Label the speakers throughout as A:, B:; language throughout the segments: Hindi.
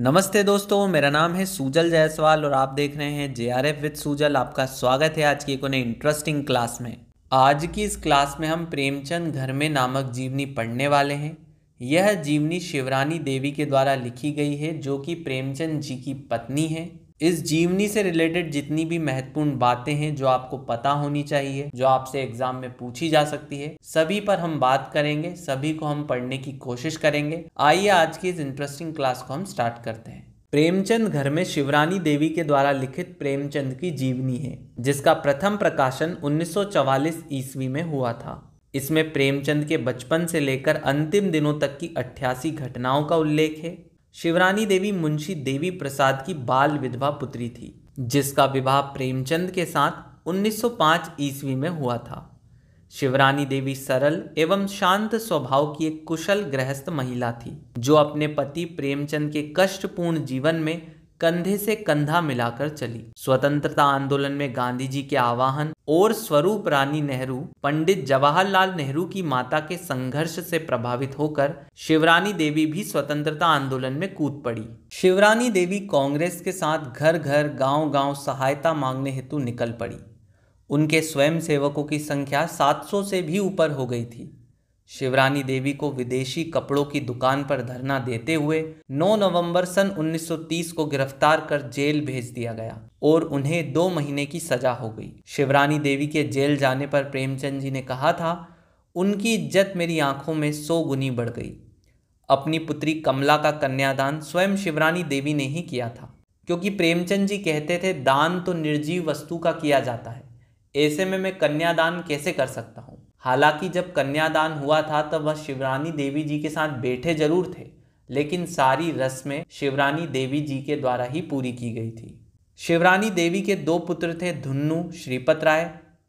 A: नमस्ते दोस्तों मेरा नाम है सूजल जायसवाल और आप देख रहे हैं J R F with Sujal आपका स्वागत है आज की एक उन्हें इंटरेस्टिंग क्लास में आज की इस क्लास में हम प्रेमचंद घर में नामक जीवनी पढ़ने वाले हैं यह जीवनी शिवरानी देवी के द्वारा लिखी गई है जो कि प्रेमचंद जी की पत्नी है इस जीवनी से रिलेटेड जितनी भी महत्वपूर्ण बातें हैं जो आपको पता होनी चाहिए जो आपसे एग्जाम में पूछी जा सकती है सभी पर हम बात करेंगे सभी को हम पढ़ने की कोशिश करेंगे आइए आज की इस इंटरेस्टिंग क्लास को हम स्टार्ट करते हैं प्रेमचंद घर में शिवरानी देवी के द्वारा लिखित प्रेमचंद की जीवनी है जिसका प्रथम प्रकाशन 1944 ईस्वी में हुआ था इसमें प्रेमचंद के बचपन से लेकर अंतिम दिनों तक की अट्ठासी घटनाओं का उल्लेख है शिवरानी देवी मुंशी देवी प्रसाद की बाल विधवा पुत्री थी जिसका विवाह प्रेमचंद के साथ 1905 ईस्वी में हुआ था शिवरानी देवी सरल एवं शांत स्वभाव की एक कुशल गृहस्थ महिला थी जो अपने पति प्रेमचंद के कष्टपूर्ण जीवन में कंधे से कंधा मिलाकर चली स्वतंत्रता आंदोलन में गांधी जी के आवाहन और स्वरूप रानी नेहरू पंडित जवाहरलाल नेहरू की माता के संघर्ष से प्रभावित होकर शिवरानी देवी भी स्वतंत्रता आंदोलन में कूद पड़ी शिवरानी देवी कांग्रेस के साथ घर घर गांव गांव सहायता मांगने हेतु निकल पड़ी उनके सेवकों की संख्या 700 से भी ऊपर हो गई थी शिवरानी देवी को विदेशी कपड़ों की दुकान पर धरना देते हुए 9 नवंबर सन 1930 को गिरफ्तार कर जेल भेज दिया गया और उन्हें दो महीने की सजा हो गई शिवरानी देवी के जेल जाने पर प्रेमचंद जी ने कहा था उनकी इज्जत मेरी आंखों में सौ गुनी बढ़ गई अपनी पुत्री कमला का कन्यादान स्वयं शिवरानी देवी ने ही किया था क्योंकि प्रेमचंद जी कहते थे दान तो निर्जीव वस्तु का किया जाता है ऐसे में मैं कन्यादान कैसे कर सकता हूँ हालांकि जब कन्यादान हुआ था तब वह शिवरानी देवी जी के साथ बैठे जरूर थे लेकिन सारी रस्में शिवरानी देवी जी के द्वारा ही पूरी की गई थी शिवरानी देवी के दो पुत्र थे धुन्नु श्रीपत राय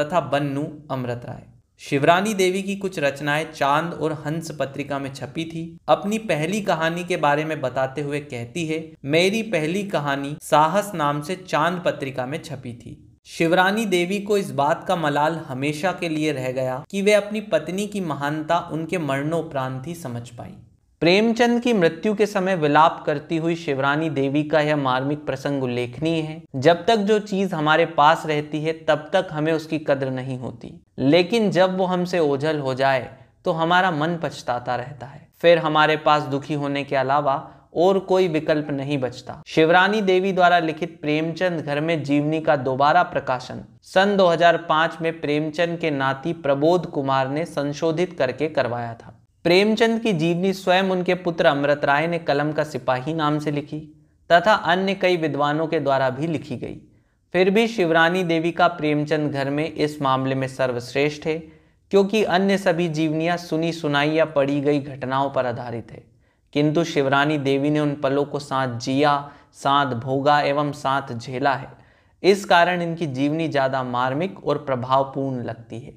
A: तथा बन्नू अमृत राय शिवरानी देवी की कुछ रचनाएं चांद और हंस पत्रिका में छपी थी अपनी पहली कहानी के बारे में बताते हुए कहती है मेरी पहली कहानी साहस नाम से चांद पत्रिका में छपी थी शिवरानी देवी को इस बात का मलाल हमेशा के लिए रह गया कि वे अपनी पत्नी की महानता उनके मरणोपरांत ही समझ पाई प्रेमचंद की मृत्यु के समय विलाप करती हुई शिवरानी देवी का यह मार्मिक प्रसंग उल्लेखनीय है जब तक जो चीज हमारे पास रहती है तब तक हमें उसकी कद्र नहीं होती लेकिन जब वो हमसे ओझल हो जाए तो हमारा मन पछताता रहता है फिर हमारे पास दुखी होने के अलावा और कोई विकल्प नहीं बचता शिवरानी देवी द्वारा लिखित प्रेमचंद घर में जीवनी का दोबारा प्रकाशन सन 2005 में प्रेमचंद के नाती प्रबोध कुमार ने संशोधित करके करवाया था प्रेमचंद की जीवनी स्वयं उनके पुत्र अमृत राय ने कलम का सिपाही नाम से लिखी तथा अन्य कई विद्वानों के द्वारा भी लिखी गई फिर भी शिवरानी देवी का प्रेमचंद घर में इस मामले में सर्वश्रेष्ठ है क्योंकि अन्य सभी जीवनियां सुनी सुनाई या पढ़ी गई घटनाओं पर आधारित है किंतु शिवरानी देवी ने उन पलों को साथ जिया साथ भोगा एवं साथ झेला है इस कारण इनकी जीवनी ज़्यादा मार्मिक और प्रभावपूर्ण लगती है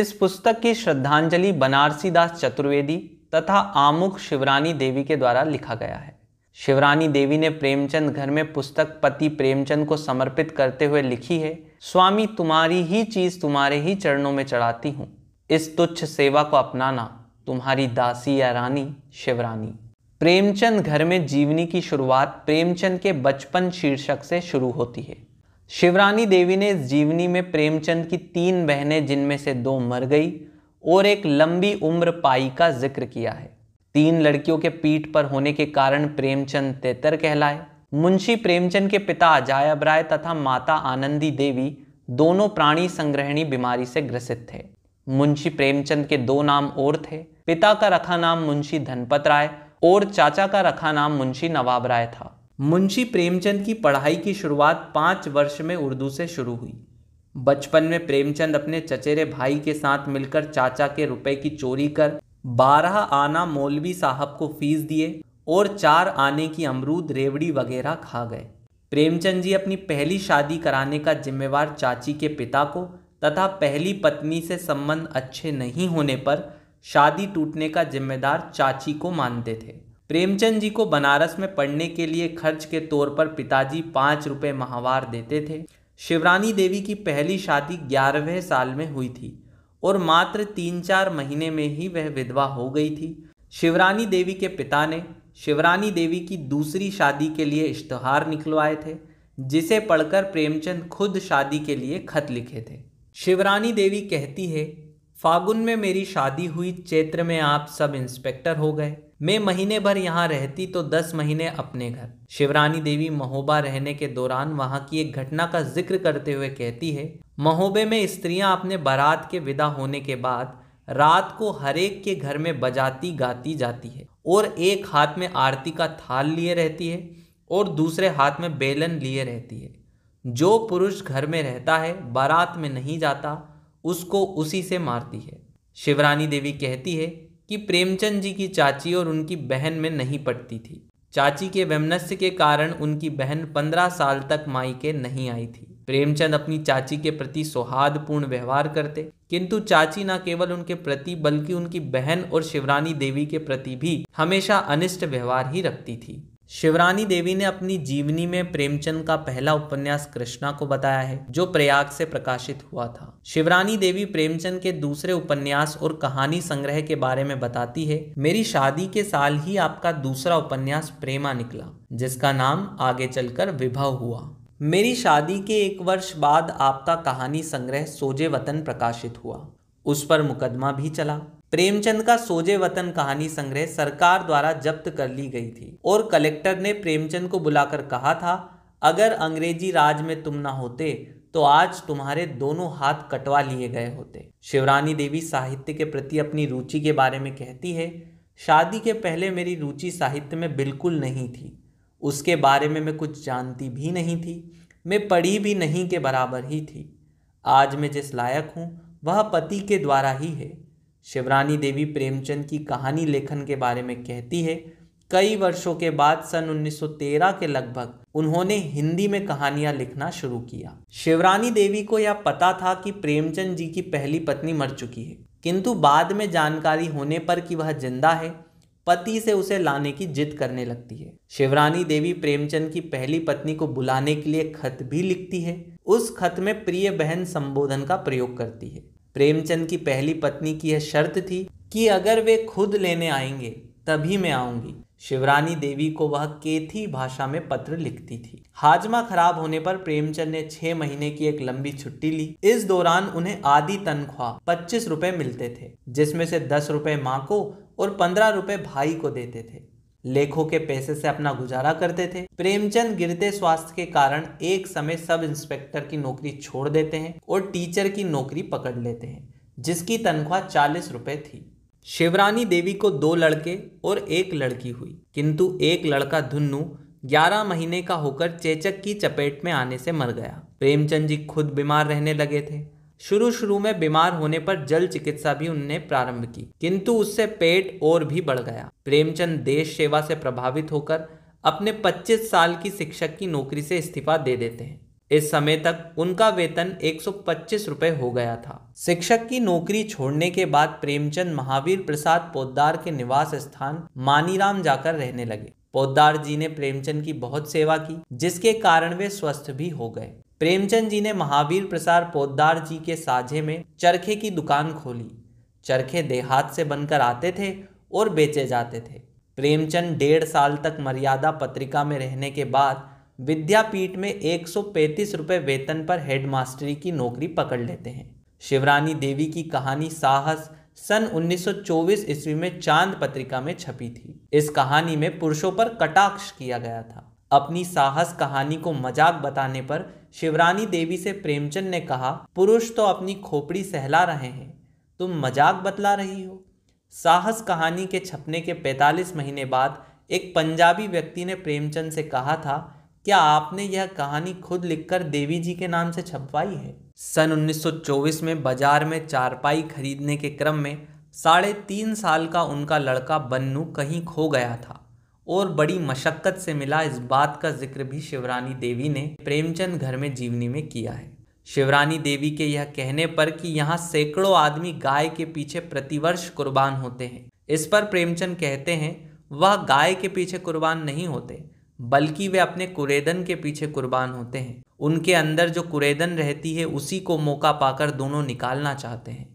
A: इस पुस्तक की श्रद्धांजलि बनारसी दास चतुर्वेदी तथा आमुख शिवरानी देवी के द्वारा लिखा गया है शिवरानी देवी ने प्रेमचंद घर में पुस्तक पति प्रेमचंद को समर्पित करते हुए लिखी है स्वामी तुम्हारी ही चीज़ तुम्हारे ही चरणों में चढ़ाती हूँ इस तुच्छ सेवा को अपनाना तुम्हारी दासी या रानी शिवरानी प्रेमचंद घर में जीवनी की शुरुआत प्रेमचंद के बचपन शीर्षक से शुरू होती है शिवरानी देवी ने इस जीवनी में प्रेमचंद की तीन बहनें जिनमें से दो मर गई और एक लंबी उम्र पाई का जिक्र किया है तीन लड़कियों के पीठ पर होने के कारण प्रेमचंद तेतर कहलाए मुंशी प्रेमचंद के पिता अजायब राय तथा माता आनंदी देवी दोनों प्राणी संग्रहणी बीमारी से ग्रसित थे मुंशी प्रेमचंद के दो नाम और थे पिता का रखा नाम मुंशी धनपत राय और चाचा का रखा नाम मुंशी नवाब राय था मुंशी प्रेमचंद की पढ़ाई की शुरुआत पाँच वर्ष में उर्दू से शुरू हुई बचपन में प्रेमचंद अपने चचेरे भाई के साथ मिलकर चाचा के रुपए की चोरी कर बारह आना मौलवी साहब को फीस दिए और चार आने की अमरूद रेवड़ी वगैरह खा गए प्रेमचंद जी अपनी पहली शादी कराने का जिम्मेवार चाची के पिता को तथा पहली पत्नी से संबंध अच्छे नहीं होने पर शादी टूटने का जिम्मेदार चाची को मानते थे प्रेमचंद जी को बनारस में पढ़ने के लिए खर्च के तौर पर पिताजी पाँच रुपये माहवार देते थे शिवरानी देवी की पहली शादी ग्यारहवें साल में हुई थी और मात्र तीन चार महीने में ही वह विधवा हो गई थी शिवरानी देवी के पिता ने शिवरानी देवी की दूसरी शादी के लिए इश्तहार निकलवाए थे जिसे पढ़कर प्रेमचंद खुद शादी के लिए खत लिखे थे शिवरानी देवी कहती है फागुन में मेरी शादी हुई चैत्र में आप सब इंस्पेक्टर हो गए मैं महीने भर यहाँ रहती तो दस महीने अपने घर शिवरानी देवी महोबा रहने के दौरान वहाँ की एक घटना का जिक्र करते हुए कहती है महोबे में स्त्रियाँ अपने बारात के विदा होने के बाद रात को हरेक के घर में बजाती गाती जाती है और एक हाथ में आरती का थाल लिए रहती है और दूसरे हाथ में बेलन लिए रहती है जो पुरुष घर में रहता है बारात में नहीं जाता उसको उसी से मारती है शिवरानी देवी कहती है कि प्रेमचंद जी की चाची और उनकी बहन में नहीं पटती थी चाची के वैमनस्य के कारण उनकी बहन पंद्रह साल तक माई के नहीं आई थी प्रेमचंद अपनी चाची के प्रति सौहार्दपूर्ण व्यवहार करते किंतु चाची न केवल उनके प्रति बल्कि उनकी बहन और शिवरानी देवी के प्रति भी हमेशा अनिष्ट व्यवहार ही रखती थी शिवरानी देवी ने अपनी जीवनी में प्रेमचंद का पहला उपन्यास कृष्णा को बताया है जो प्रयाग से प्रकाशित हुआ था शिवरानी देवी प्रेमचंद के दूसरे उपन्यास और कहानी संग्रह के बारे में बताती है मेरी शादी के साल ही आपका दूसरा उपन्यास प्रेमा निकला जिसका नाम आगे चलकर विभव हुआ मेरी शादी के एक वर्ष बाद आपका कहानी संग्रह सोजे वतन प्रकाशित हुआ उस पर मुकदमा भी चला प्रेमचंद का सोजे वतन कहानी संग्रह सरकार द्वारा जब्त कर ली गई थी और कलेक्टर ने प्रेमचंद को बुलाकर कहा था अगर अंग्रेजी राज में तुम ना होते तो आज तुम्हारे दोनों हाथ कटवा लिए गए होते शिवरानी देवी साहित्य के प्रति अपनी रुचि के बारे में कहती है शादी के पहले मेरी रुचि साहित्य में बिल्कुल नहीं थी उसके बारे में मैं कुछ जानती भी नहीं थी मैं पढ़ी भी नहीं के बराबर ही थी आज मैं जिस लायक हूँ वह पति के द्वारा ही है शिवरानी देवी प्रेमचंद की कहानी लेखन के बारे में कहती है कई वर्षों के बाद सन 1913 के लगभग उन्होंने हिंदी में कहानियां लिखना शुरू किया शिवरानी देवी को यह पता था कि प्रेमचंद जी की पहली पत्नी मर चुकी है किंतु बाद में जानकारी होने पर कि वह जिंदा है पति से उसे लाने की जिद करने लगती है शिवरानी देवी प्रेमचंद की पहली पत्नी को बुलाने के लिए खत भी लिखती है उस खत में प्रिय बहन संबोधन का प्रयोग करती है प्रेमचंद की पहली पत्नी की यह शर्त थी कि अगर वे खुद लेने आएंगे तभी मैं आऊंगी शिवरानी देवी को वह केथी भाषा में पत्र लिखती थी हाजमा खराब होने पर प्रेमचंद ने छह महीने की एक लंबी छुट्टी ली इस दौरान उन्हें आधी तनख्वाह पच्चीस रुपए मिलते थे जिसमें से दस रुपए माँ को और पंद्रह रुपए भाई को देते थे लेखों के पैसे से अपना गुजारा करते थे प्रेमचंद गिरते स्वास्थ्य के कारण एक समय सब इंस्पेक्टर की नौकरी छोड़ देते हैं और टीचर की नौकरी पकड़ लेते हैं जिसकी तनख्वाह चालीस रुपए थी शिवरानी देवी को दो लड़के और एक लड़की हुई किंतु एक लड़का धुन्नू ग्यारह महीने का होकर चेचक की चपेट में आने से मर गया प्रेमचंद जी खुद बीमार रहने लगे थे शुरू शुरू में बीमार होने पर जल चिकित्सा भी उनने प्रारंभ की किंतु उससे पेट और भी बढ़ गया प्रेमचंद देश सेवा से प्रभावित होकर अपने 25 साल की शिक्षक की नौकरी से इस्तीफा दे देते हैं इस समय तक उनका वेतन एक रुपए हो गया था शिक्षक की नौकरी छोड़ने के बाद प्रेमचंद महावीर प्रसाद पोद्दार के निवास स्थान मानीराम जाकर रहने लगे पोद्दार जी ने प्रेमचंद की बहुत सेवा की जिसके कारण वे स्वस्थ भी हो गए प्रेमचंद जी ने महावीर प्रसाद पोद्दार जी के साझे में चरखे की दुकान खोली चरखे देहात से बनकर आते थे और बेचे जाते थे प्रेमचंद डेढ़ साल तक मर्यादा पत्रिका में रहने के बाद विद्यापीठ में एक सौ वेतन पर हेडमास्टरी की नौकरी पकड़ लेते हैं शिवरानी देवी की कहानी साहस सन 1924 ईस्वी में चांद पत्रिका में छपी थी इस कहानी में पुरुषों पर कटाक्ष किया गया था अपनी साहस कहानी को मजाक बताने पर शिवरानी देवी से प्रेमचंद ने कहा पुरुष तो अपनी खोपड़ी सहला रहे हैं तुम मजाक बतला रही हो साहस कहानी के छपने के 45 महीने बाद एक पंजाबी व्यक्ति ने प्रेमचंद से कहा था क्या आपने यह कहानी खुद लिखकर देवी जी के नाम से छपवाई है सन 1924 में बाजार में चारपाई खरीदने के क्रम में साढ़े तीन साल का उनका लड़का बन्नू कहीं खो गया था और बड़ी मशक्क़त से मिला इस बात का जिक्र भी शिवरानी देवी ने प्रेमचंद घर में जीवनी में किया है शिवरानी देवी के यह कहने पर कि यहाँ सैकड़ों आदमी गाय के पीछे प्रतिवर्ष कुर्बान होते हैं इस पर प्रेमचंद कहते हैं वह गाय के पीछे कुर्बान नहीं होते बल्कि वे अपने कुरेदन के पीछे कुर्बान होते हैं उनके अंदर जो कुरेदन रहती है उसी को मौका पाकर दोनों निकालना चाहते हैं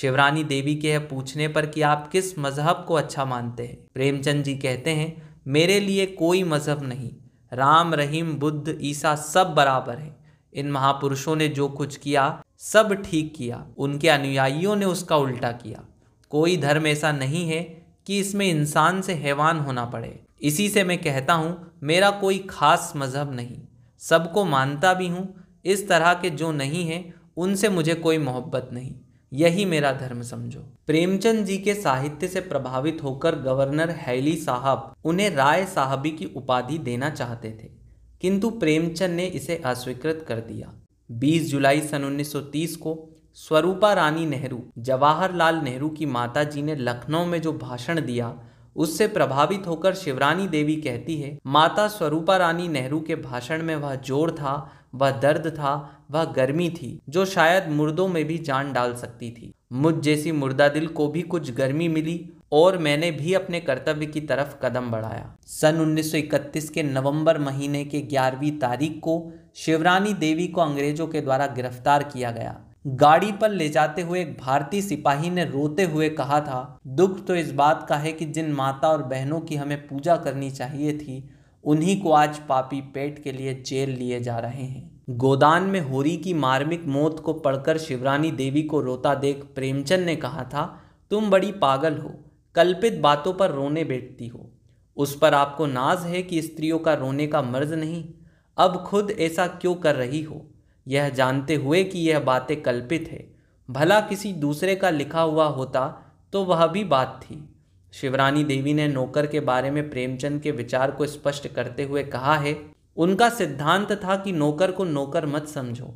A: शिवरानी देवी के पूछने पर कि आप किस मजहब को अच्छा मानते हैं प्रेमचंद जी कहते हैं मेरे लिए कोई मज़हब नहीं राम रहीम बुद्ध ईसा सब बराबर हैं इन महापुरुषों ने जो कुछ किया सब ठीक किया उनके अनुयायियों ने उसका उल्टा किया कोई धर्म ऐसा नहीं है कि इसमें इंसान से हैवान होना पड़े इसी से मैं कहता हूँ मेरा कोई ख़ास मज़हब नहीं सबको मानता भी हूँ इस तरह के जो नहीं हैं उनसे मुझे कोई मोहब्बत नहीं यही मेरा धर्म समझो प्रेमचंद जी के साहित्य से प्रभावित होकर गवर्नर हैली साहब उन्हें राय साहबी की उपाधि देना चाहते थे किंतु प्रेमचंद ने इसे अस्वीकृत कर दिया 20 जुलाई सन 1930 को स्वरूपा रानी नेहरू जवाहरलाल नेहरू की माता जी ने लखनऊ में जो भाषण दिया उससे प्रभावित होकर शिवरानी देवी कहती है माता स्वरूपा रानी नेहरू के भाषण में वह जोर था वह दर्द था वह गर्मी थी जो शायद मुर्दों में भी जान डाल सकती थी मुझ जैसी मुर्दा दिल को भी कुछ गर्मी मिली और मैंने भी अपने कर्तव्य की तरफ कदम बढ़ाया सन 1931 के नवंबर महीने के 11वीं तारीख को शिवरानी देवी को अंग्रेजों के द्वारा गिरफ्तार किया गया गाड़ी पर ले जाते हुए एक भारतीय सिपाही ने रोते हुए कहा था दुख तो इस बात का है कि जिन माता और बहनों की हमें पूजा करनी चाहिए थी उन्हीं को आज पापी पेट के लिए जेल लिए जा रहे हैं गोदान में होरी की मार्मिक मौत को पढ़कर शिवरानी देवी को रोता देख प्रेमचंद ने कहा था तुम बड़ी पागल हो कल्पित बातों पर रोने बैठती हो उस पर आपको नाज है कि स्त्रियों का रोने का मर्ज नहीं अब खुद ऐसा क्यों कर रही हो यह जानते हुए कि यह बातें कल्पित है भला किसी दूसरे का लिखा हुआ होता तो वह भी बात थी शिवरानी देवी ने नौकर के बारे में प्रेमचंद के विचार को स्पष्ट करते हुए कहा है उनका सिद्धांत था कि नौकर को नौकर मत समझो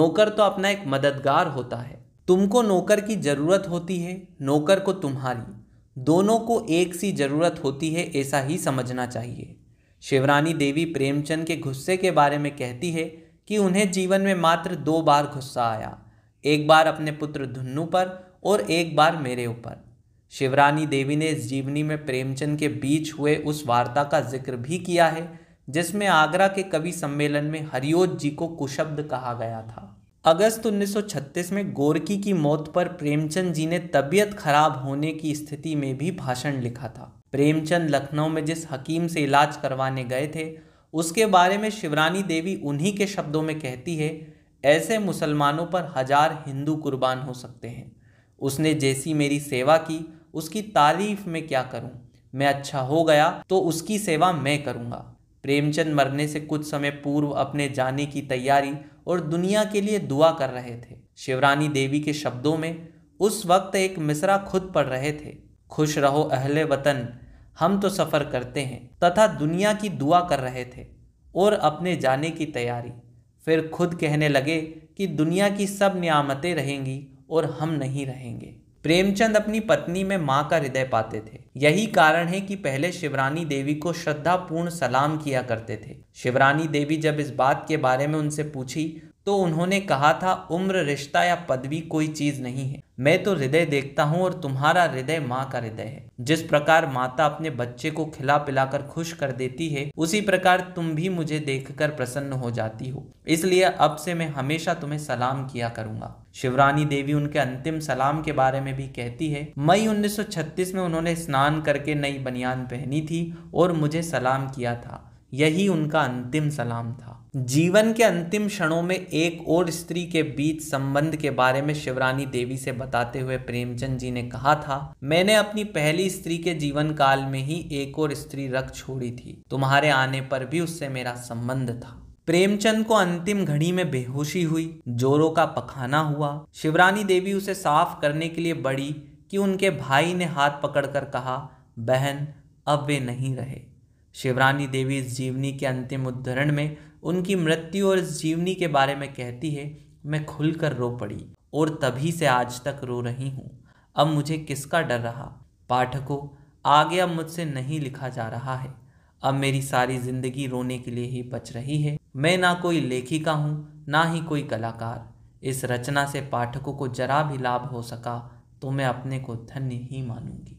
A: नौकर तो अपना एक मददगार होता है तुमको नौकर की ज़रूरत होती है नौकर को तुम्हारी दोनों को एक सी ज़रूरत होती है ऐसा ही समझना चाहिए शिवरानी देवी प्रेमचंद के गुस्से के बारे में कहती है कि उन्हें जीवन में मात्र दो बार गुस्सा आया एक बार अपने पुत्र धुन्नु पर और एक बार मेरे ऊपर शिवरानी देवी ने इस जीवनी में प्रेमचंद के बीच हुए उस वार्ता का जिक्र भी किया है जिसमें आगरा के कवि सम्मेलन में हरिओज जी को कुशब्द कहा गया था अगस्त 1936 में गोरकी की मौत पर प्रेमचंद जी ने तबीयत खराब होने की स्थिति में भी भाषण लिखा था प्रेमचंद लखनऊ में जिस हकीम से इलाज करवाने गए थे उसके बारे में शिवरानी देवी उन्हीं के शब्दों में कहती है ऐसे मुसलमानों पर हजार हिंदू कुर्बान हो सकते हैं उसने जैसी मेरी सेवा की उसकी तारीफ में क्या करूं मैं अच्छा हो गया तो उसकी सेवा मैं करूंगा प्रेमचंद मरने से कुछ समय पूर्व अपने जाने की तैयारी और दुनिया के लिए दुआ कर रहे थे शिवरानी देवी के शब्दों में उस वक्त एक मिसरा खुद पढ़ रहे थे खुश रहो अहले वतन हम तो सफ़र करते हैं तथा दुनिया की दुआ कर रहे थे और अपने जाने की तैयारी फिर खुद कहने लगे कि दुनिया की सब नियामतें रहेंगी और हम नहीं रहेंगे प्रेमचंद अपनी पत्नी में माँ का हृदय पाते थे यही कारण है कि पहले शिवरानी देवी को श्रद्धापूर्ण सलाम किया करते थे शिवरानी देवी जब इस बात के बारे में उनसे पूछी तो उन्होंने कहा था उम्र रिश्ता या पदवी कोई चीज़ नहीं है मैं तो हृदय देखता हूँ और तुम्हारा हृदय माँ का हृदय है जिस प्रकार माता अपने बच्चे को खिला पिलाकर खुश कर देती है उसी प्रकार तुम भी मुझे देखकर प्रसन्न हो जाती हो इसलिए अब से मैं हमेशा तुम्हें सलाम किया करूंगा शिवरानी देवी उनके अंतिम सलाम के बारे में भी कहती है मई 1936 में उन्होंने स्नान करके नई बनियान पहनी थी और मुझे सलाम किया था यही उनका अंतिम सलाम था जीवन के अंतिम क्षणों में एक और स्त्री के बीच संबंध के बारे में शिवरानी देवी से बताते हुए प्रेमचंद जी ने कहा था मैंने अपनी पहली स्त्री के जीवन काल में ही एक और स्त्री रख छोड़ी थी तुम्हारे आने पर भी उससे मेरा संबंध था प्रेमचंद को अंतिम घड़ी में बेहोशी हुई जोरों का पखाना हुआ शिवरानी देवी उसे साफ करने के लिए बड़ी कि उनके भाई ने हाथ पकड़कर कहा बहन अब वे नहीं रहे शिवरानी देवी इस जीवनी के अंतिम उद्धरण में उनकी मृत्यु और इस जीवनी के बारे में कहती है मैं खुलकर रो पड़ी और तभी से आज तक रो रही हूँ अब मुझे किसका डर रहा पाठकों आगे अब मुझसे नहीं लिखा जा रहा है अब मेरी सारी जिंदगी रोने के लिए ही बच रही है मैं ना कोई लेखिका हूँ ना ही कोई कलाकार इस रचना से पाठकों को जरा भी लाभ हो सका तो मैं अपने को धन्य ही मानूंगी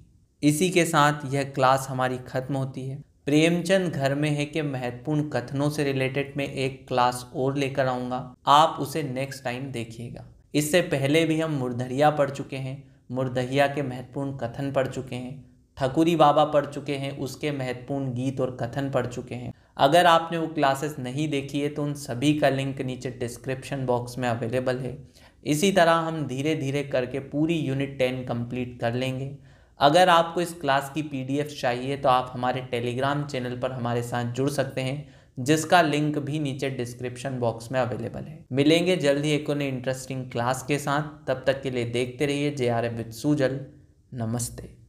A: इसी के साथ यह क्लास हमारी ख़त्म होती है प्रेमचंद घर में है कि महत्वपूर्ण कथनों से रिलेटेड मैं एक क्लास और लेकर आऊँगा आप उसे नेक्स्ट टाइम देखिएगा इससे पहले भी हम मुरधरिया पढ़ चुके हैं मुरदहिया के महत्वपूर्ण कथन पढ़ चुके हैं ठकुरी बाबा पढ़ चुके हैं उसके महत्वपूर्ण गीत और कथन पढ़ चुके हैं अगर आपने वो क्लासेस नहीं देखी है तो उन सभी का लिंक नीचे डिस्क्रिप्शन बॉक्स में अवेलेबल है इसी तरह हम धीरे धीरे करके पूरी यूनिट टेन कंप्लीट कर लेंगे अगर आपको इस क्लास की पीडीएफ चाहिए तो आप हमारे टेलीग्राम चैनल पर हमारे साथ जुड़ सकते हैं जिसका लिंक भी नीचे डिस्क्रिप्शन बॉक्स में अवेलेबल है मिलेंगे जल्द ही एक और इंटरेस्टिंग क्लास के साथ तब तक के लिए देखते रहिए J R F with Sujal नमस्ते